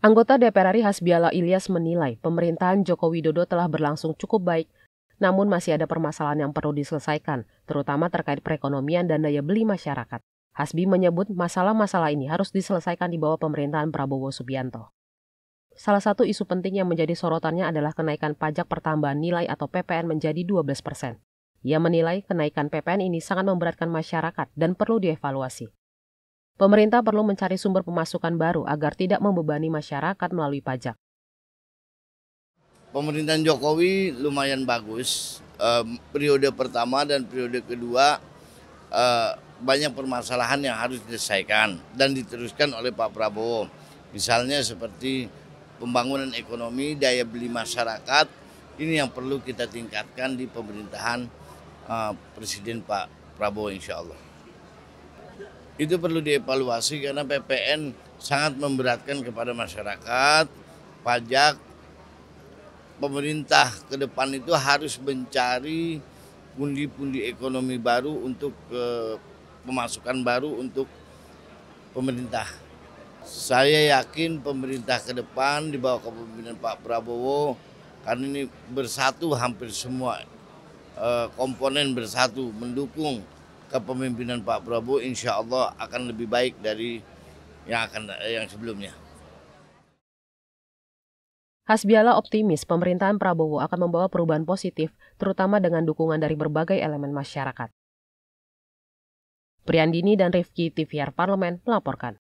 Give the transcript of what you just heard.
Anggota DPR RI Hasbiala Ilyas menilai pemerintahan Joko Widodo telah berlangsung cukup baik, namun masih ada permasalahan yang perlu diselesaikan, terutama terkait perekonomian dan daya beli masyarakat. Hasbi menyebut masalah-masalah ini harus diselesaikan di bawah pemerintahan Prabowo Subianto. Salah satu isu penting yang menjadi sorotannya adalah kenaikan pajak pertambahan nilai atau PPN menjadi 12 persen. Ia menilai kenaikan PPN ini sangat memberatkan masyarakat dan perlu dievaluasi. Pemerintah perlu mencari sumber pemasukan baru agar tidak membebani masyarakat melalui pajak. Pemerintahan Jokowi lumayan bagus. periode pertama dan periode kedua eh, banyak permasalahan yang harus diselesaikan dan diteruskan oleh Pak Prabowo. Misalnya seperti pembangunan ekonomi, daya beli masyarakat, ini yang perlu kita tingkatkan di pemerintahan eh, Presiden Pak Prabowo insya Allah itu perlu dievaluasi karena PPN sangat memberatkan kepada masyarakat, pajak, pemerintah ke depan itu harus mencari pundi-pundi ekonomi baru untuk eh, pemasukan baru untuk pemerintah. Saya yakin pemerintah ke depan di bawah kepemimpinan Pak Prabowo karena ini bersatu hampir semua eh, komponen bersatu mendukung kepemimpinan Pak Prabowo insya Allah akan lebih baik dari yang akan yang sebelumnya. Hasbiala optimis pemerintahan Prabowo akan membawa perubahan positif, terutama dengan dukungan dari berbagai elemen masyarakat. Priandini dan Rifki TVR Parlemen melaporkan.